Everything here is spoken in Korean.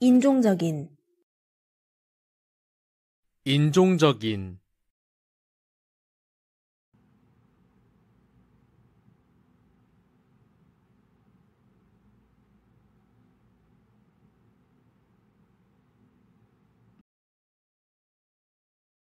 인종적인 인종적인